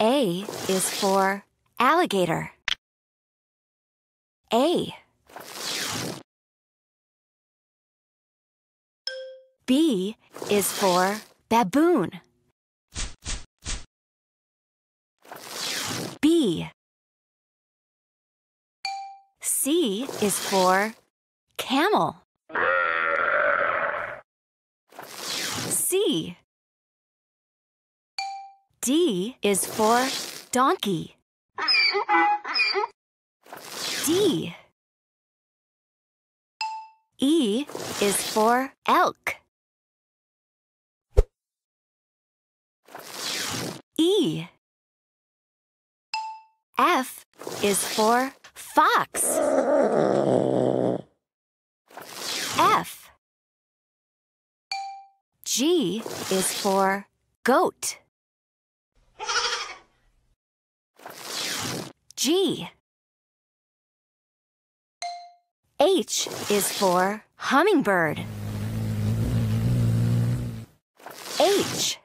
A is for alligator. A. B is for baboon. B. C is for camel. C D is for donkey. D. E is for elk. E. F is for fox. F. G is for goat. G. H is for hummingbird. H.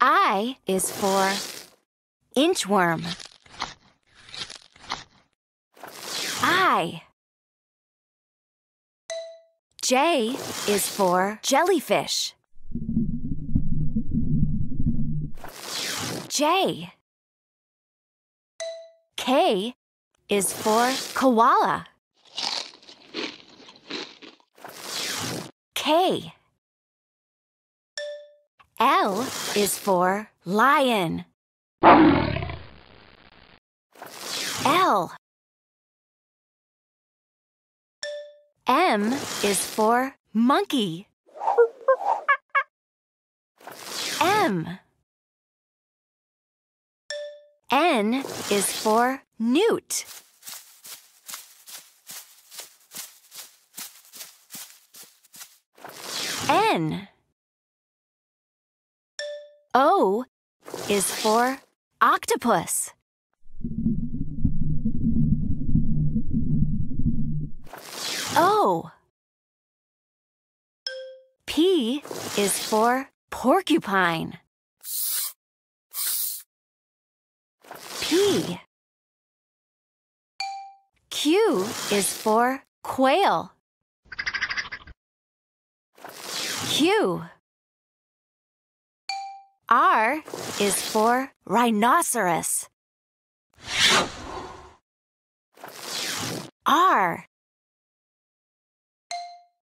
I is for inchworm. I. J is for jellyfish. J. K is for koala. K. L is for lion. L. M is for monkey. M. N is for newt. N. O is for octopus. O. P is for porcupine. Q is for quail. Q. R is for rhinoceros. R.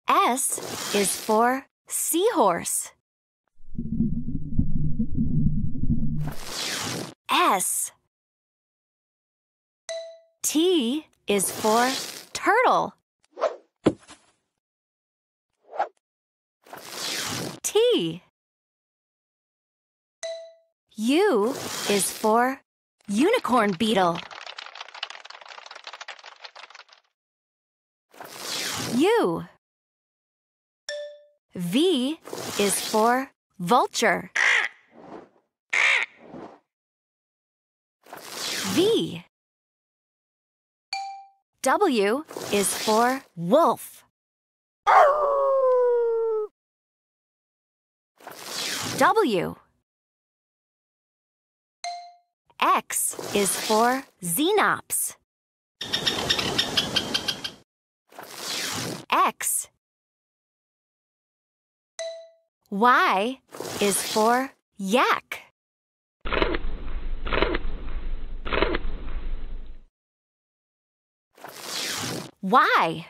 S is for seahorse. S. T is for turtle. T. U is for unicorn beetle. U. V is for vulture. V. W is for wolf. W. X is for Xenops. X. Y is for yak. Y.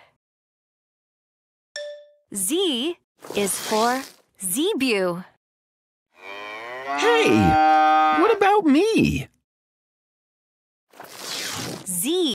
Z is for Zebu. Hey, what about me? Z.